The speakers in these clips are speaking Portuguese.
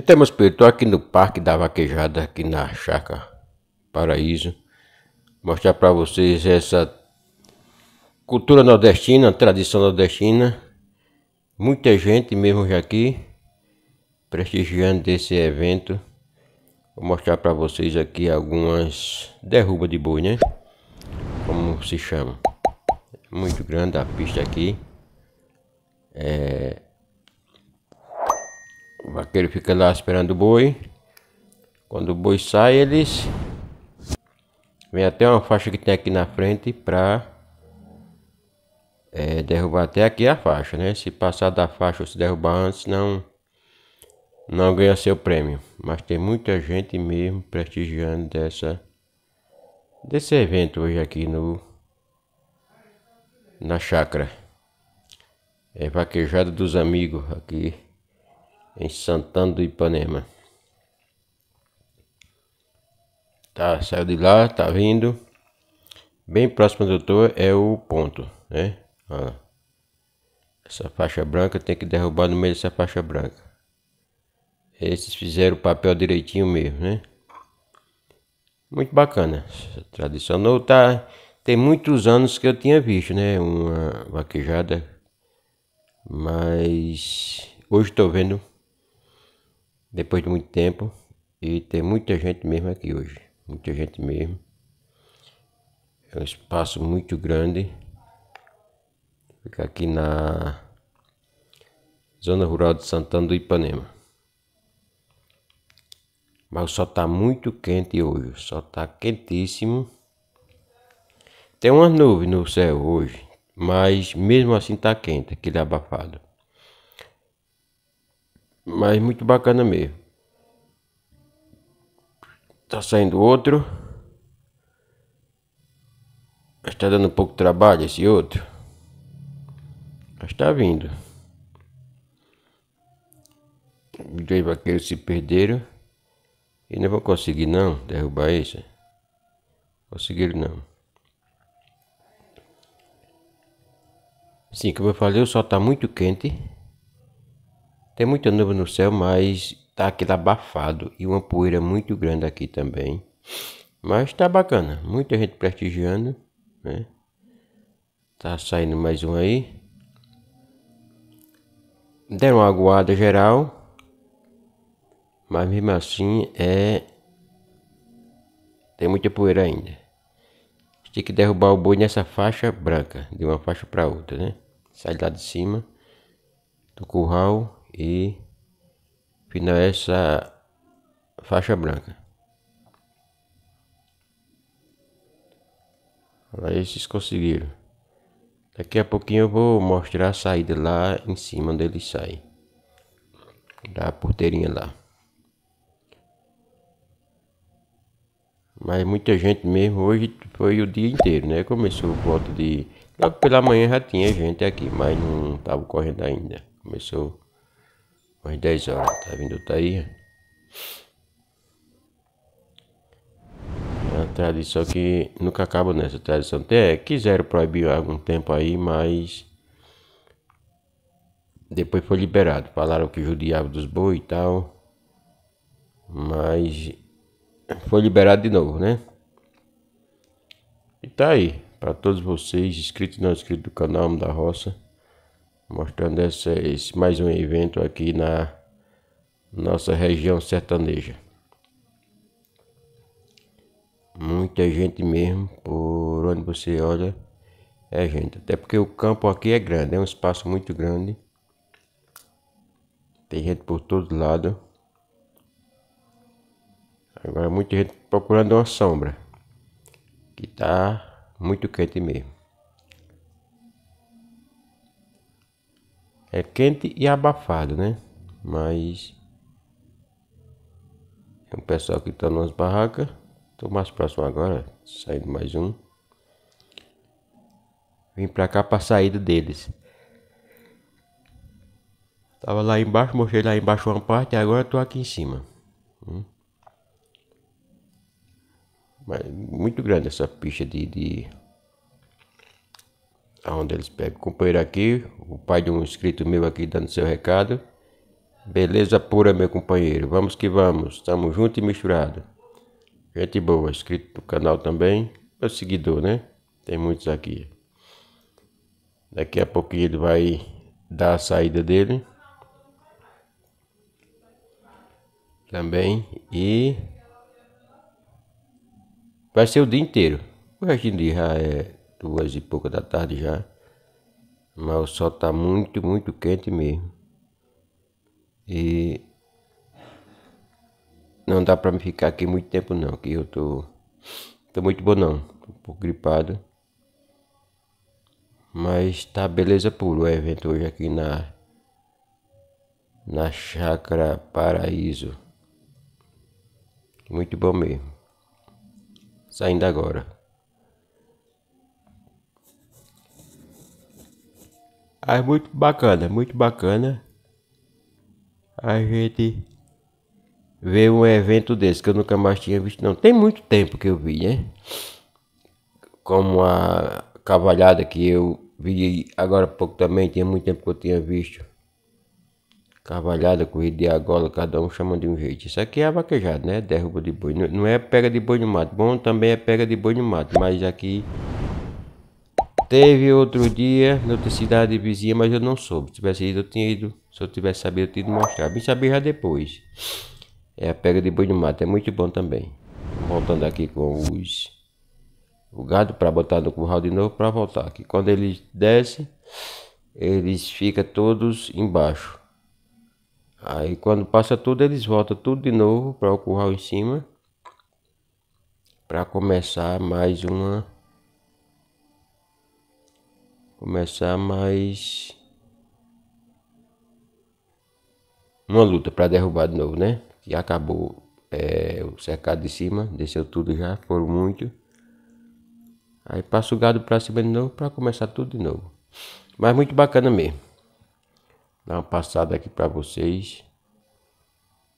Então, meus aqui no Parque da Vaquejada, aqui na Chácara Paraíso. Mostrar para vocês essa cultura nordestina, tradição nordestina. Muita gente mesmo já aqui, prestigiando esse evento. Vou mostrar para vocês aqui algumas derrubas de boi, né? Como se chama. Muito grande a pista aqui. É, o vaqueiro fica lá esperando o boi. Quando o boi sai, eles vem até uma faixa que tem aqui na frente para é, derrubar até aqui a faixa, né? Se passar da faixa ou se derrubar antes, não não ganha seu prêmio. Mas tem muita gente mesmo prestigiando dessa desse evento hoje aqui no na chácara. É vaquejada dos amigos aqui em Santana do Ipanema. Tá, saiu de lá, tá vindo. Bem próximo do doutor é o ponto, né? Essa faixa branca tem que derrubar no meio dessa faixa branca. Esses fizeram o papel direitinho mesmo, né? Muito bacana. Tradicional tá. Tem muitos anos que eu tinha visto, né? Uma vaquejada. Mas hoje estou vendo depois de muito tempo e tem muita gente mesmo aqui hoje, muita gente mesmo. É um espaço muito grande. Fica aqui na zona rural de Santana do Ipanema. Mas o sol tá muito quente hoje, o sol tá quentíssimo. Tem umas nuvens no céu hoje, mas mesmo assim tá quente, aquele abafado. Mas muito bacana mesmo. Tá saindo outro. Mas tá dando um pouco de trabalho esse outro. Mas tá vindo. Os dois vaqueiros se perderam. E não vão conseguir não derrubar esse. Conseguiram não. Sim, como eu falei, o sol tá muito quente. Tem muita nuvem no céu, mas tá aquilo abafado e uma poeira muito grande aqui também. Mas tá bacana, muita gente prestigiando, né? Tá saindo mais um aí. Deram uma aguada geral, mas mesmo assim é. Tem muita poeira ainda. Tem que derrubar o boi nessa faixa branca, de uma faixa para outra, né? Sai lá de cima do curral e final é essa faixa branca. Aí vocês conseguiram. Daqui a pouquinho eu vou mostrar a saída lá em cima onde ele sai. Da porteirinha lá. Mas muita gente mesmo, hoje foi o dia inteiro, né? Começou por volta de... Logo pela manhã já tinha gente aqui, mas não tava correndo ainda. Começou umas 10 horas, tá vindo daí. É uma tradição que nunca acaba nessa tradição. Até quiseram proibir há algum tempo aí, mas depois foi liberado. Falaram que judiava dos boi e tal. Mas foi liberado de novo, né? E tá aí, para todos vocês, inscritos e não inscritos do canal Amo da Roça mostrando esse, esse, mais um evento aqui na nossa região sertaneja. Muita gente mesmo, por onde você olha, é gente. Até porque o campo aqui é grande, é um espaço muito grande. Tem gente por todo lado. Agora muita gente procurando uma sombra. Que tá muito quente mesmo. é quente e abafado, né? Mas o pessoal que está nas barracas. Estou mais próximo agora, saindo mais um. Vim para cá para saída deles. Tava lá embaixo, mostrei lá embaixo uma parte, agora estou aqui em cima. Hum? Mas muito grande essa pista de, de aonde tá eles pegam. Companheiro aqui, o pai de um inscrito meu aqui dando seu recado. Beleza pura, meu companheiro. Vamos que vamos. Estamos junto e misturado. Gente boa, inscrito do canal também. Meu seguidor, né? Tem muitos aqui. Daqui a pouquinho ele vai dar a saída dele. Também. E... Vai ser o dia inteiro. O restinho de já é duas e pouca da tarde já. Mas o sol tá muito, muito quente mesmo. E não dá pra me ficar aqui muito tempo não, que eu tô. Tô muito bom não. Tô um pouco gripado. Mas tá beleza puro o evento hoje aqui na. Na chácara Paraíso. Muito bom mesmo. Saindo agora. Mas muito bacana, muito bacana. A gente ver um evento desse que eu nunca mais tinha visto, não. Tem muito tempo que eu vi, né? Como a cavalhada que eu vi agora há pouco também, tinha muito tempo que eu tinha visto. Cavalhada, corrida de agola, cada um chamando de um jeito. Isso aqui é vaquejada, né? Derruba de boi. Não é pega de boi no mato. Bom, também é pega de boi no mato, mas aqui Teve outro dia na outra cidade vizinha, mas eu não soube. Se tivesse ido, eu tinha ido. Se eu tivesse sabido, eu tinha ido mostrar. Me sabia já depois. É a pega de boi de mato, é muito bom também. Voltando aqui com os... O gado para botar no curral de novo para voltar. Que quando ele desce, eles ficam todos embaixo. Aí quando passa tudo, eles voltam tudo de novo para o curral em cima. Para começar mais uma começar mais uma luta para derrubar de novo, né? Que acabou é, o cercado de cima, desceu tudo já, foram muito. Aí passa o gado para cima de novo para começar tudo de novo. Mas muito bacana mesmo. Dá uma passada aqui para vocês.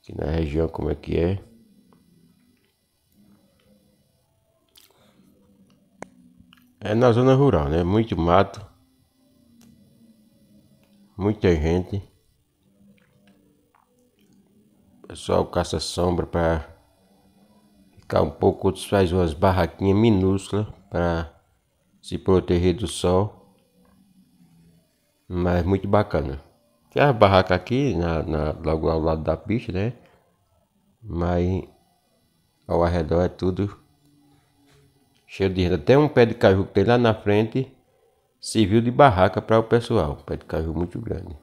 Aqui na região como é que é. É na zona rural, né? Muito mato muita gente. O pessoal caça sombra para ficar um pouco, outros faz umas barraquinhas minúsculas para se proteger do sol. Mas muito bacana. Tem a barraca aqui, na, na, logo ao lado da pista, né? Mas ao redor é tudo cheio de renda. Tem um pé de caju que tem lá na frente serviu de barraca para o pessoal, pé de caju muito grande.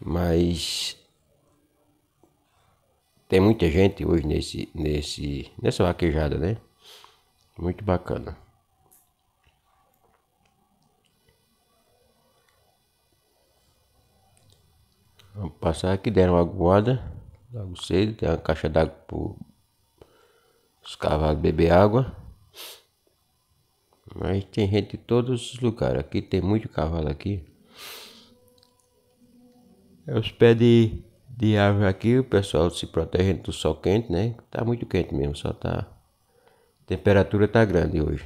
Mas tem muita gente hoje nesse, nesse, nessa vaquejada, né? Muito bacana. Vamos passar aqui, deram uma guarda, logo cedo, tem uma caixa d'água para os cavalos beber água. Mas tem gente de todos os lugares. Aqui tem muito cavalo aqui. É os pés de, de árvore aqui, o pessoal se protege do sol quente, né? Tá muito quente mesmo, só tá. A temperatura tá grande hoje.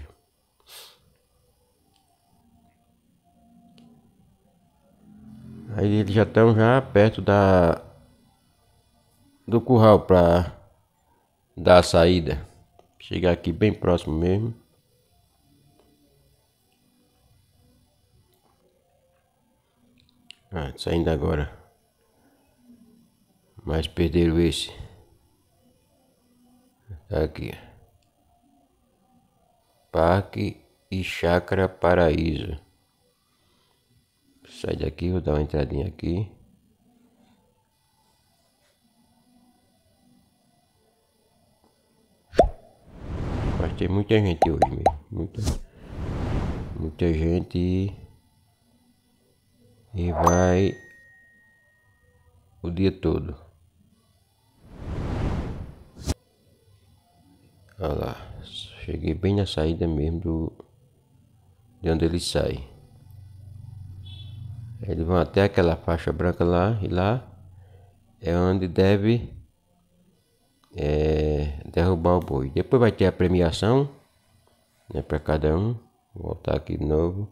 Aí eles já estão já perto da do curral para dar a saída. Chegar aqui bem próximo mesmo. Ah, saindo agora. Mas perderam esse. Tá aqui. Parque e Chácara Paraíso. Sai daqui, vou dar uma entradinha aqui. Mas tem muita gente hoje mesmo. Muita, muita gente e vai o dia todo. Olha lá, cheguei bem na saída mesmo do de onde ele sai. Eles vão até aquela faixa branca lá e lá é onde deve é, derrubar o boi. Depois vai ter a premiação né, para cada um. Vou voltar aqui de novo.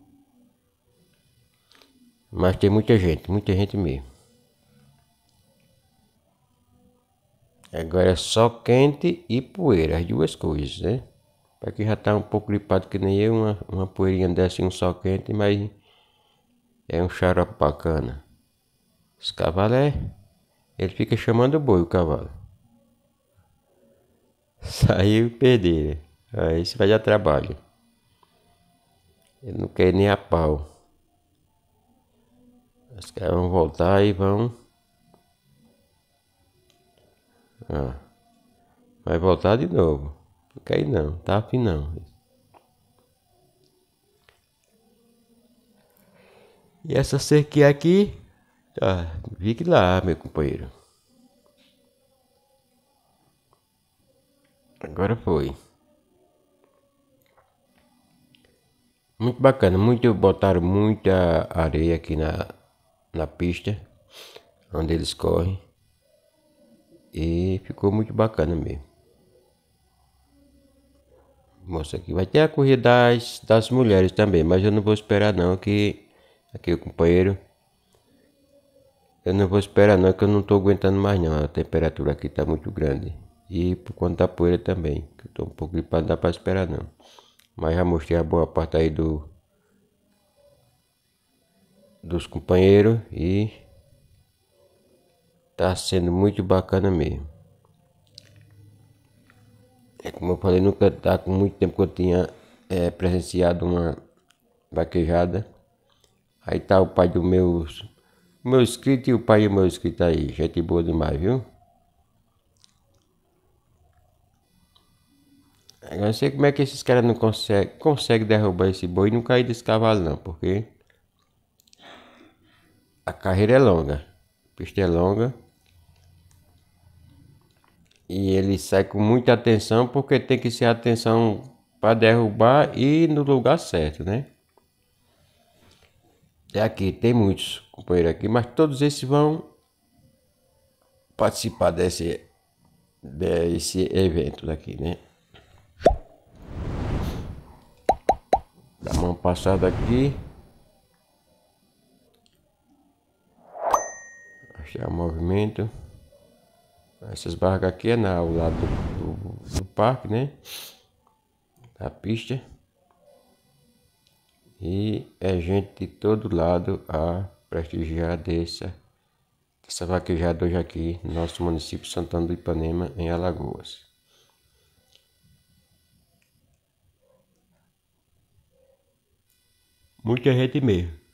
Mas tem muita gente, muita gente mesmo. Agora é só quente e poeira, as duas coisas, né? Para que já tá um pouco gripado que nem eu, uma, uma poeirinha dessa um sol quente, mas é um xarope bacana. cavalo é? ele fica chamando o boi, o cavalo. Saiu e perdeu, né? Aí você vai dar trabalho. Ele não quer nem a pau. Os caras vão voltar e vão. Ah. Vai voltar de novo. Fica aí não, tá afim não. E essa cerca aqui, ah, fique lá, meu companheiro. Agora foi. Muito bacana, muito botaram muita areia aqui na na pista onde eles correm. E ficou muito bacana mesmo. Mostra aqui. Vai ter a corrida das, das mulheres também, mas eu não vou esperar não que... Aqui o companheiro. Eu não vou esperar não que eu não estou aguentando mais não. A temperatura aqui está muito grande. E por conta da poeira também. Que eu estou um pouco gripado, não dá para esperar não. Mas já mostrei a boa parte aí do dos companheiros e tá sendo muito bacana mesmo. É como eu falei, nunca tá com muito tempo que eu tinha é, presenciado uma vaquejada. Aí tá o pai do meu, meu inscrito e o pai do meu inscrito aí. Gente boa demais, viu? Agora não sei como é que esses caras não conseguem consegue derrubar esse boi e não cair desse cavalo não, porque a carreira é longa, a pista é longa. E ele sai com muita atenção porque tem que ser atenção para derrubar e no lugar certo, né? É aqui, tem muitos companheiros aqui, mas todos esses vão participar desse, desse evento daqui, né? Vamos passar passada aqui. o é movimento. Essas barracas aqui é na, o lado do, do, do parque, né? Da pista. E é gente de todo lado a prestigiar dessa, dessa vaquejada hoje aqui no nosso município Santana do Ipanema, em Alagoas. Muita gente mesmo.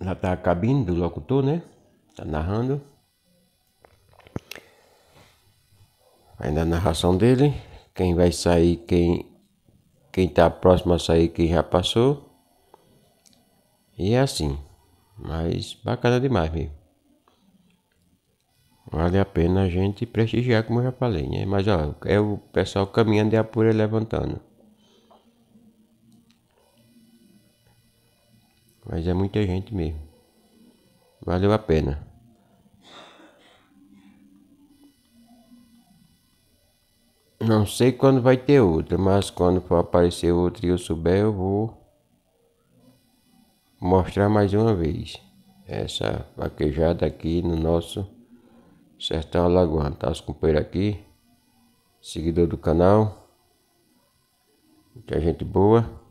lá está a cabine do locutor, né? Está narrando. Aí na narração dele, quem vai sair, quem quem está próximo a sair, quem já passou. E é assim. Mas bacana demais mesmo. Vale a pena a gente prestigiar, como eu já falei, né? Mas ó, é o pessoal caminhando e a poeira levantando. Mas é muita gente mesmo. Valeu a pena. Não sei quando vai ter outra, mas quando for aparecer outra e eu souber, eu vou mostrar mais uma vez essa vaquejada aqui no nosso Sertão Alagoano. Tá os companheiros aqui, seguidor do canal, muita gente boa.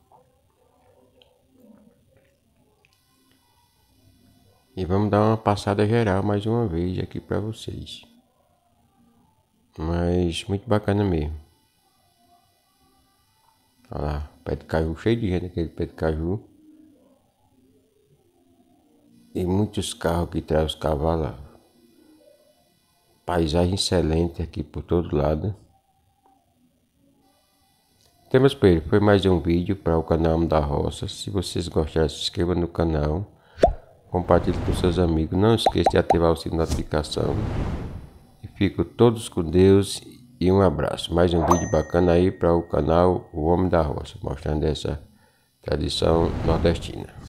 E vamos dar uma passada geral mais uma vez aqui para vocês. Mas muito bacana mesmo. Olha lá, pé de caju cheio de gente aquele pé de caju. E muitos carros que trazem os cavalos. Paisagem excelente aqui por todo lado. Então por foi mais um vídeo para o canal da Roça. Se vocês gostaram, se inscreva no canal compartilhe com seus amigos. Não esqueça de ativar o sino de notificação. E fico todos com Deus e um abraço. Mais um vídeo bacana aí para o canal O Homem da Roça, mostrando essa tradição nordestina.